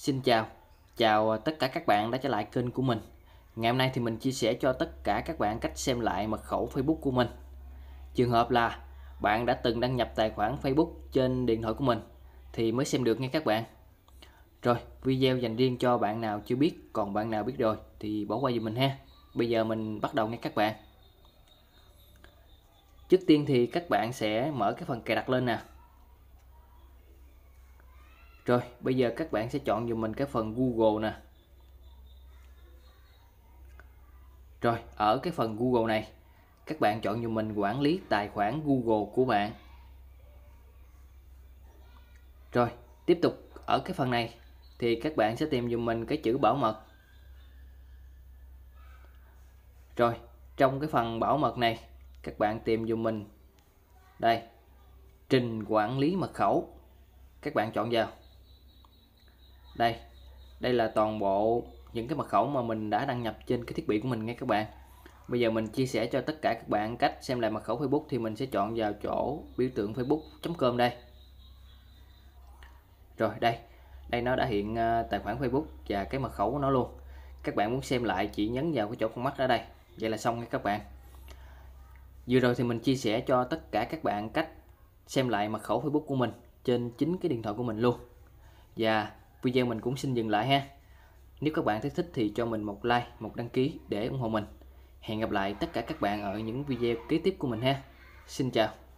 Xin chào, chào ờ, tất cả các bạn đã trở lại kênh của mình Ngày hôm nay thì mình chia sẻ cho tất cả các bạn cách xem lại mật khẩu Facebook của mình Trường hợp là bạn đã từng đăng nhập tài khoản Facebook trên điện thoại của mình thì mới xem được nha các bạn Rồi, video dành riêng cho bạn nào chưa biết, còn bạn nào biết rồi thì bỏ qua giùm mình ha Bây giờ mình bắt đầu nha các bạn Trước tiên thì các bạn sẽ mở cái phần cài đặt lên nè rồi bây giờ các bạn sẽ chọn dùm mình cái phần Google nè Rồi ở cái phần Google này các bạn chọn dùm mình quản lý tài khoản Google của bạn Rồi tiếp tục ở cái phần này thì các bạn sẽ tìm dùm mình cái chữ bảo mật Rồi trong cái phần bảo mật này các bạn tìm dùm mình đây trình quản lý mật khẩu các bạn chọn vào đây đây là toàn bộ những cái mật khẩu mà mình đã đăng nhập trên cái thiết bị của mình nghe các bạn bây giờ mình chia sẻ cho tất cả các bạn cách xem lại mật khẩu Facebook thì mình sẽ chọn vào chỗ biểu tượng facebook.com đây rồi đây đây nó đã hiện à, tài khoản Facebook và cái mật khẩu của nó luôn các bạn muốn xem lại chỉ nhấn vào cái chỗ con mắt ở đây vậy là xong nha các bạn vừa rồi thì mình chia sẻ cho tất cả các bạn cách xem lại mật khẩu Facebook của mình trên chính cái điện thoại của mình luôn và video mình cũng xin dừng lại ha nếu các bạn thấy thích thì cho mình một like một đăng ký để ủng hộ mình hẹn gặp lại tất cả các bạn ở những video kế tiếp của mình ha xin chào